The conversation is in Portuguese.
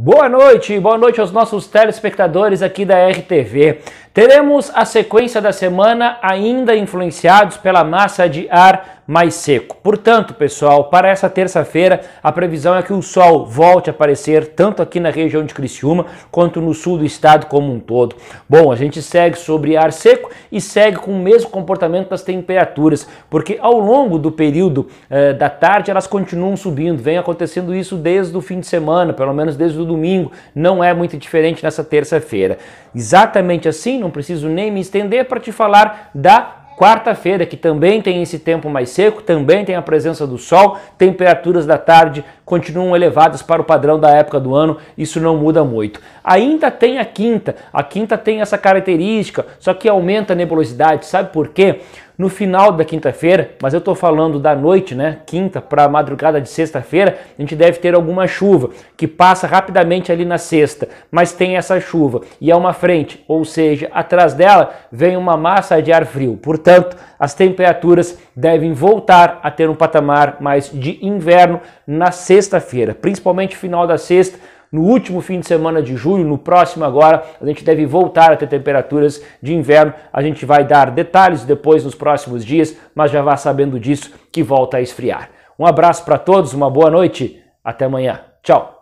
Boa noite, boa noite aos nossos telespectadores aqui da RTV. Teremos a sequência da semana ainda influenciados pela massa de ar mais seco. Portanto, pessoal, para essa terça-feira, a previsão é que o sol volte a aparecer tanto aqui na região de Criciúma quanto no sul do estado como um todo. Bom, a gente segue sobre ar seco e segue com o mesmo comportamento das temperaturas, porque ao longo do período eh, da tarde elas continuam subindo. Vem acontecendo isso desde o fim de semana, pelo menos desde o domingo. Não é muito diferente nessa terça-feira. Exatamente assim, não preciso nem me estender para te falar da Quarta-feira, que também tem esse tempo mais seco, também tem a presença do sol, temperaturas da tarde continuam elevadas para o padrão da época do ano, isso não muda muito. Ainda tem a quinta, a quinta tem essa característica, só que aumenta a nebulosidade, sabe por quê? No final da quinta-feira, mas eu estou falando da noite, né? Quinta para madrugada de sexta-feira, a gente deve ter alguma chuva que passa rapidamente ali na sexta, mas tem essa chuva e é uma frente, ou seja, atrás dela vem uma massa de ar frio. Portanto, as temperaturas devem voltar a ter um patamar mais de inverno na sexta sexta-feira, principalmente final da sexta. No último fim de semana de julho, no próximo agora, a gente deve voltar a ter temperaturas de inverno. A gente vai dar detalhes depois nos próximos dias, mas já vá sabendo disso que volta a esfriar. Um abraço para todos, uma boa noite, até amanhã. Tchau!